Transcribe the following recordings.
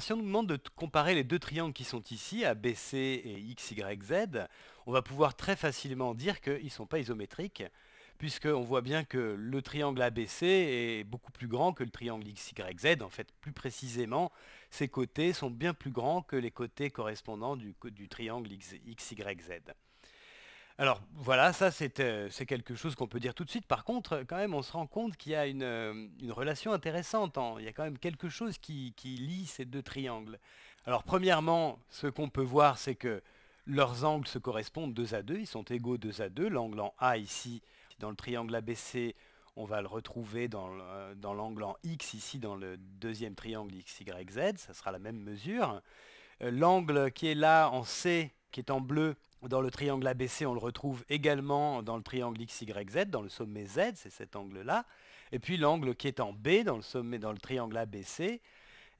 si on nous demande de comparer les deux triangles qui sont ici, ABC et XYZ, on va pouvoir très facilement dire qu'ils ne sont pas isométriques, puisqu'on voit bien que le triangle ABC est beaucoup plus grand que le triangle XYZ. En fait, plus précisément, ses côtés sont bien plus grands que les côtés correspondants du, du triangle XYZ. Alors voilà, ça euh, c'est quelque chose qu'on peut dire tout de suite. Par contre, euh, quand même, on se rend compte qu'il y a une, euh, relation intéressante. Il y a quand même quelque chose qui, qui lie ces deux triangles. Alors premièrement, ce qu'on peut voir, c'est que leurs angles se correspondent deux à deux. Ils sont égaux deux à deux. L'angle en A ici, dans le triangle ABC, on va le retrouver dans l'angle en X, ici dans le deuxième triangle XYZ. Ça sera la même mesure. L'angle qui est là en C, qui est en bleu, dans le triangle ABC, on le retrouve également dans le triangle XYZ, dans le sommet Z, c'est cet angle-là. Et puis l'angle qui est en B, dans le, sommet, dans le triangle ABC,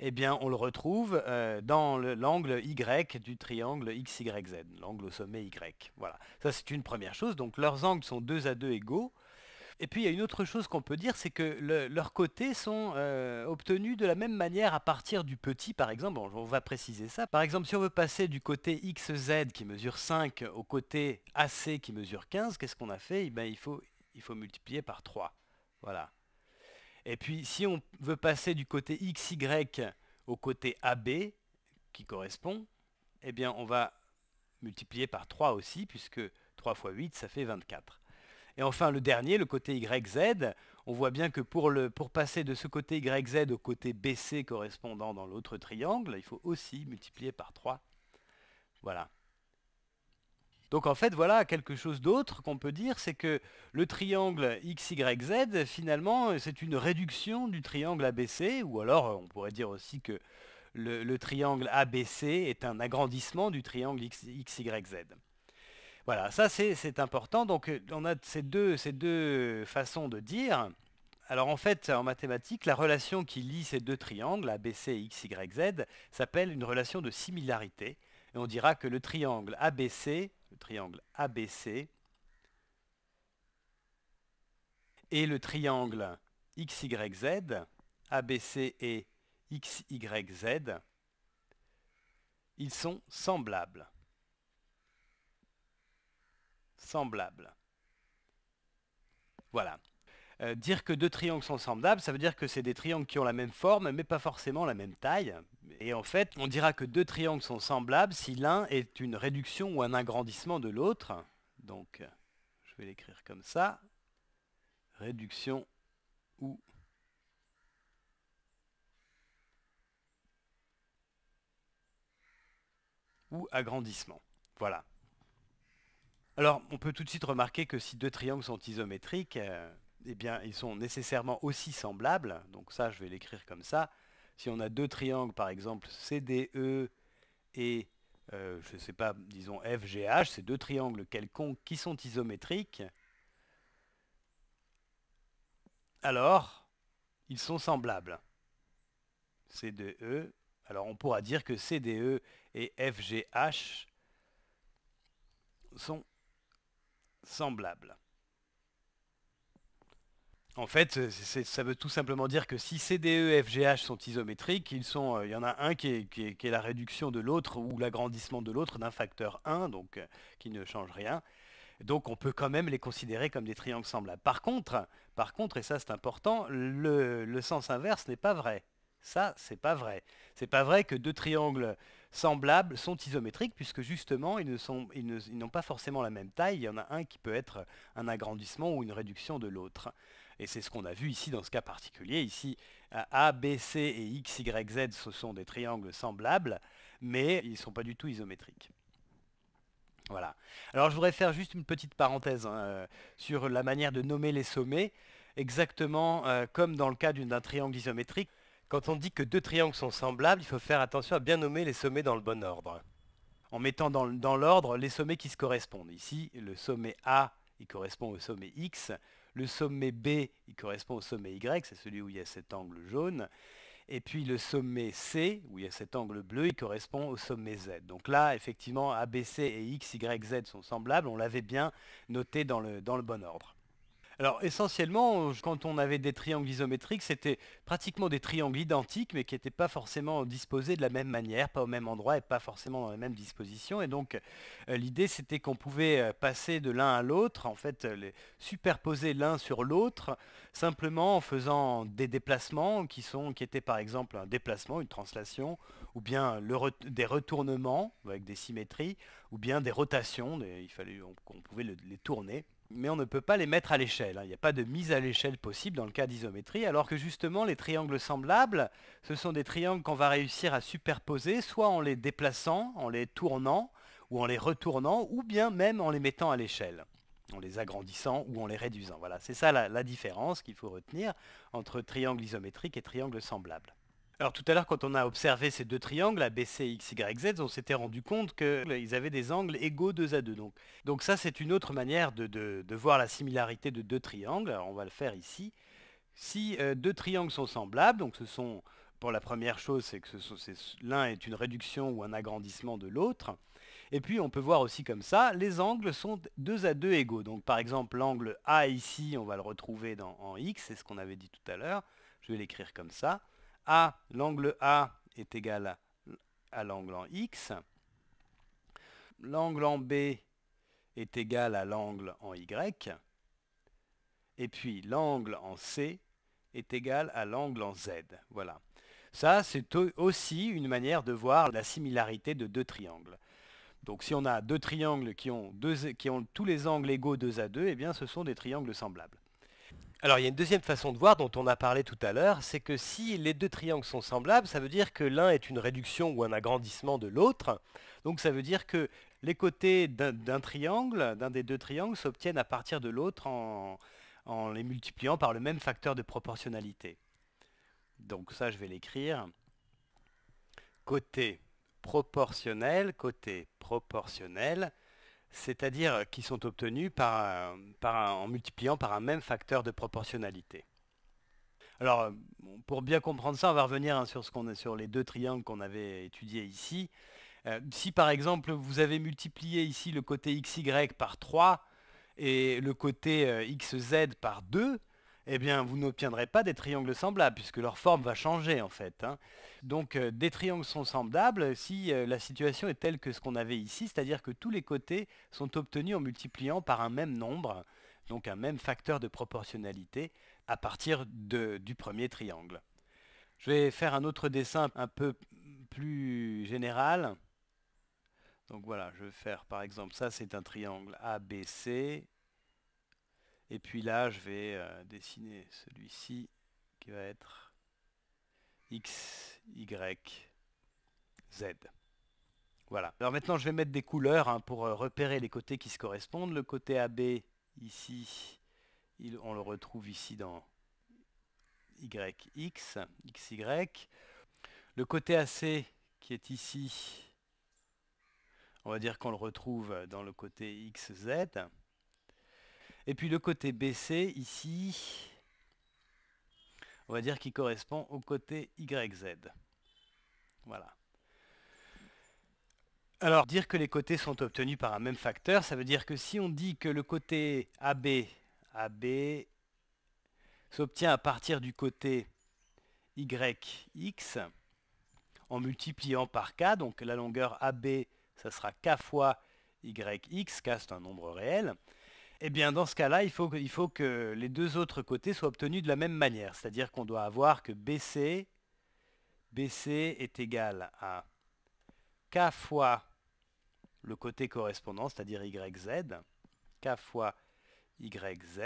eh bien, on le retrouve euh, dans l'angle Y du triangle XYZ, l'angle au sommet Y. Voilà, ça c'est une première chose. Donc leurs angles sont 2 à deux égaux. Et puis il y a une autre chose qu'on peut dire, c'est que leurs côtés sont euh, obtenus de la même manière à partir du petit, par exemple. on va préciser ça. Par exemple, si on veut passer du côté XZ qui mesure 5 au côté AC qui mesure 15, qu'est-ce qu'on a fait eh ben, il, faut, il faut multiplier par 3. Voilà. Et puis si on veut passer du côté XY au côté AB, qui correspond, eh bien on va multiplier par 3 aussi, puisque 3 fois 8, ça fait 24. Et enfin, le dernier, le côté YZ, on voit bien que pour, passer de ce côté YZ au côté BC correspondant dans l'autre triangle, il faut aussi multiplier par 3. Voilà. Donc en fait, voilà quelque chose d'autre qu'on peut dire, c'est que le triangle XYZ, finalement, c'est une réduction du triangle ABC, ou alors on pourrait dire aussi que le, le triangle ABC est un agrandissement du triangle XYZ. Voilà, ça c'est important. Donc euh, on a ces deux, ces deux façons de dire. Alors en fait, en mathématiques, la relation qui lie ces deux triangles, ABC et XYZ, s'appelle une relation de similarité. Et on dira que le triangle ABC, le triangle ABC, et le triangle XYZ, ABC et XYZ, ils sont semblables semblables. Voilà. Euh, dire que deux triangles sont semblables, ça veut dire que c'est des triangles qui ont la même forme, mais pas forcément la même taille. Et en fait, on dira que deux triangles sont semblables si l'un est une réduction ou un agrandissement de l'autre. Donc, je vais l'écrire comme ça. Réduction ou ou agrandissement. Voilà. Alors, on peut tout de suite remarquer que si deux triangles sont isométriques, euh, eh bien, ils sont nécessairement aussi semblables. Donc ça, je vais l'écrire comme ça. Si on a deux triangles, par exemple, CDE et, euh, je ne sais pas, disons FGH, ces deux triangles quelconques qui sont isométriques, alors, ils sont semblables. CDE, alors on pourra dire que CDE et FGH sont semblable. En fait, ça veut tout simplement dire que si CDE et FGH sont isométriques, ils sont, euh, il y en a un qui est, la réduction de l'autre ou l'agrandissement de l'autre d'un facteur 1, donc euh, qui ne change rien. Donc on peut quand même les considérer comme des triangles semblables. Par contre, par contre et ça c'est important, le, le, sens inverse n'est pas vrai. Ça, c'est pas vrai. C'est pas vrai que deux triangles semblables sont isométriques puisque justement ils, ne sont, ils, n'ont pas forcément la même taille. Il y en a un qui peut être un agrandissement ou une réduction de l'autre. Et c'est ce qu'on a vu ici dans ce cas particulier. Ici, A, B, C et X, Y, Z, ce sont des triangles semblables, mais ils ne sont pas du tout isométriques. Voilà. Alors je voudrais faire juste une petite parenthèse hein, euh, sur la manière de nommer les sommets, exactement euh, comme dans le cas d'un triangle isométrique. Quand on dit que deux triangles sont semblables, il faut faire attention à bien nommer les sommets dans le bon ordre. En mettant dans, l'ordre les sommets qui se correspondent. Ici, le sommet A, il correspond au sommet X. Le sommet B, il correspond au sommet Y, c'est celui où il y a cet angle jaune. Et puis le sommet C, où il y a cet angle bleu, il correspond au sommet Z. Donc là, effectivement, ABC et X, Y, Z sont semblables. On l'avait bien noté dans le bon ordre. Alors essentiellement, quand on avait des triangles isométriques, c'était pratiquement des triangles identiques, mais qui n'étaient pas forcément disposés de la même manière, pas au même endroit et pas forcément dans la même disposition. Et donc euh, l'idée c'était qu'on pouvait euh, passer de l'un à l'autre, en fait les superposer l'un sur l'autre, simplement en faisant des déplacements qui, étaient par exemple un déplacement, une translation, ou bien des retournements avec des symétries, ou bien des rotations, il fallait, qu'on pouvait les tourner mais on ne peut pas les mettre à l'échelle. Hein. Il n'y a pas de mise à l'échelle possible dans le cas d'isométrie, alors que justement les triangles semblables, ce sont des triangles qu'on va réussir à superposer, soit en les déplaçant, en les tournant, ou en les retournant, ou bien même en les mettant à l'échelle, en les agrandissant ou en les réduisant. Voilà, c'est ça la, la différence qu'il faut retenir entre triangle isométrique et triangle semblable. Alors tout à l'heure, quand on a observé ces deux triangles, ABC et XYZ, on s'était rendu compte qu'ils avaient des angles égaux 2 à 2. Donc, ça, c'est une autre manière de, voir la similarité de deux triangles. on va le faire ici. Si euh, deux triangles sont semblables, donc ce sont, pour la première chose, c'est que l'un est une réduction ou un agrandissement de l'autre. Et puis on peut voir aussi comme ça, les angles sont 2 à 2 égaux. Donc par exemple, l'angle A ici, on va le retrouver en X, c'est ce qu'on avait dit tout à l'heure. Je vais l'écrire comme ça. A, l'angle A est égal à l'angle en X. L'angle en B est égal à l'angle en Y. Et puis l'angle en C est égal à l'angle en Z. Voilà. Ça, c'est aussi une manière de voir la similarité de deux triangles. Donc si on a deux triangles qui ont, tous les angles égaux 2 à 2, eh bien ce sont des triangles semblables. Alors il y a une deuxième façon de voir dont on a parlé tout à l'heure, c'est que si les deux triangles sont semblables, ça veut dire que l'un est une réduction ou un agrandissement de l'autre. Donc ça veut dire que les côtés d'un triangle, d'un des deux triangles, s'obtiennent à partir de l'autre en, en, les multipliant par le même facteur de proportionnalité. Donc ça je vais l'écrire. Côté proportionnel, côté proportionnel c'est-à-dire qui sont obtenus euh, en multipliant par un même facteur de proportionnalité. Alors, euh, pour bien comprendre ça, on va revenir hein, sur, ce qu'on sur les deux triangles qu'on avait étudiés ici. Euh, si par exemple vous avez multiplié ici le côté xy par 3 et le côté xz par 2, eh bien, vous n'obtiendrez pas des triangles semblables, puisque leur forme va changer, en fait. Hein. Donc, euh, des triangles sont semblables si euh, la situation est telle que ce qu'on avait ici, c'est-à-dire que tous les côtés sont obtenus en multipliant par un même nombre, donc un même facteur de proportionnalité, à partir du premier triangle. Je vais faire un autre dessin un peu plus général. Donc voilà, je vais faire par exemple, ça c'est un triangle ABC, et puis là, je vais euh, dessiner celui-ci qui va être X, Y, Z. Voilà. Alors maintenant, je vais mettre des couleurs hein, pour euh, repérer les côtés qui se correspondent. Le côté AB, ici, on le retrouve ici dans y, x »,« x, y ». Le côté AC, qui est ici, on va dire qu'on le retrouve dans le côté x, z ». Et puis le côté BC ici, on va dire qu'il correspond au côté YZ. Voilà. Alors dire que les côtés sont obtenus par un même facteur, ça veut dire que si on dit que le côté AB, AB s'obtient à partir du côté YX, en multipliant par K, donc la longueur AB, ça sera K fois YX, K c'est un nombre réel, eh bien, dans ce cas-là, il faut, que, les deux autres côtés soient obtenus de la même manière. C'est-à-dire qu'on doit avoir que BC, BC est égal à K fois le côté correspondant, c'est-à-dire YZ, K fois YZ.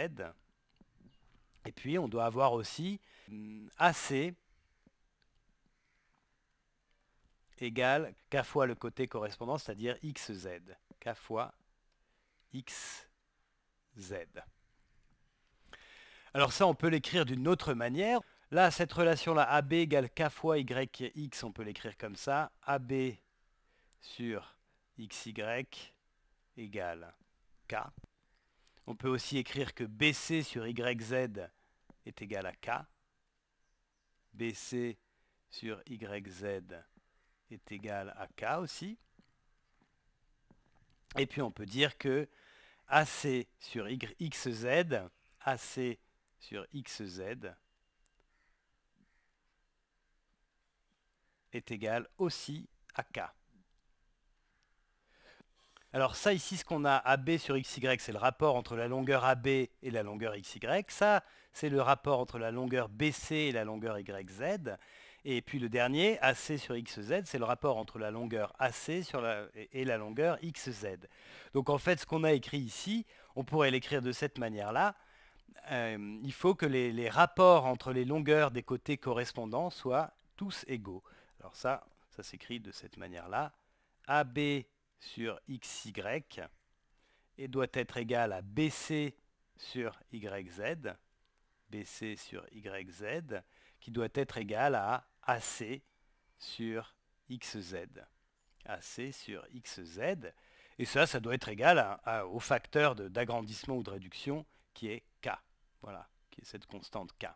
Et puis, on doit avoir aussi mm, AC égale K fois le côté correspondant, c'est-à-dire XZ, K fois XZ. Z. Alors ça, on peut l'écrire d'une autre manière. Là, cette relation-là, AB égale K fois YX on peut l'écrire comme ça. AB sur XY égale K. On peut aussi écrire que BC sur YZ est égal à K. BC sur YZ est égal à K aussi. Et puis on peut dire que AC sur XZ, AC sur XZ est égal aussi à K. Alors ça ici, ce qu'on a AB sur XY, c'est le rapport entre la longueur AB et la longueur XY. Ça, c'est le rapport entre la longueur BC et la longueur YZ. Et puis le dernier, AC sur XZ, c'est le rapport entre la longueur AC sur la, et la longueur XZ. Donc en fait, ce qu'on a écrit ici, on pourrait l'écrire de cette manière-là. Euh, il faut que les, les, rapports entre les longueurs des côtés correspondants soient tous égaux. Alors ça, ça s'écrit de cette manière-là. AB sur xy et doit être égal à bc sur yz, bc sur yz, qui doit être égal à ac sur xz, ac sur xz. Et ça, ça doit être égal au facteur d'agrandissement ou de réduction qui est k, voilà, qui est cette constante k.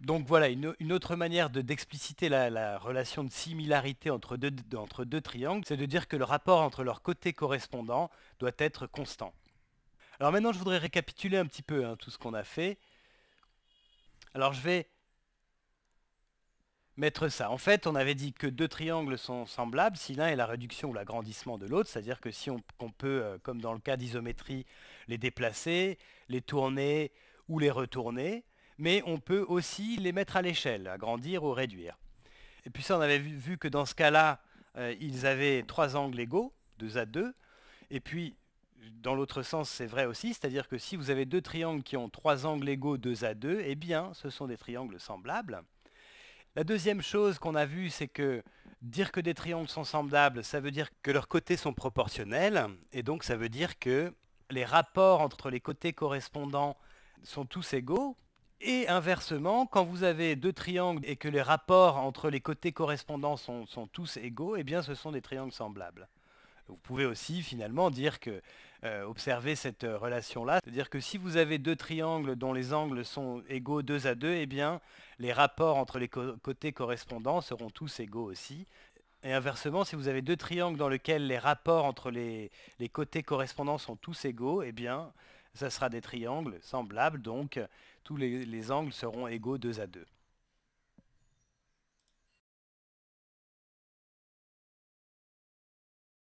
Donc voilà, une, autre manière d'expliciter la, relation de similarité entre deux, triangles, c'est de dire que le rapport entre leurs côtés correspondants doit être constant. Alors maintenant, je voudrais récapituler un petit peu hein, tout ce qu'on a fait. Alors je vais mettre ça. En fait, on avait dit que deux triangles sont semblables si l'un est la réduction ou l'agrandissement de l'autre, c'est-à-dire que si on, peut, euh, comme dans le cas d'isométrie, les déplacer, les tourner ou les retourner, mais on peut aussi les mettre à l'échelle, agrandir ou réduire. Et puis ça, on avait vu, que dans ce cas-là, euh, ils avaient trois angles égaux, 2 à 2, et puis dans l'autre sens, c'est vrai aussi, c'est-à-dire que si vous avez deux triangles qui ont trois angles égaux 2 à 2, eh bien, ce sont des triangles semblables. La deuxième chose qu'on a vue, c'est que dire que des triangles sont semblables, ça veut dire que leurs côtés sont proportionnels, et donc ça veut dire que les rapports entre les côtés correspondants sont tous égaux, et inversement, quand vous avez deux triangles et que les rapports entre les côtés correspondants sont, tous égaux, eh bien ce sont des triangles semblables. Vous pouvez aussi finalement dire que, euh, observer cette euh, relation-là, c'est-à-dire que si vous avez deux triangles dont les angles sont égaux deux à deux, eh bien les rapports entre les côtés correspondants seront tous égaux aussi. Et inversement, si vous avez deux triangles dans lesquels les rapports entre les, côtés correspondants sont tous égaux, eh bien ça sera des triangles semblables, donc tous les, angles seront égaux 2 à 2.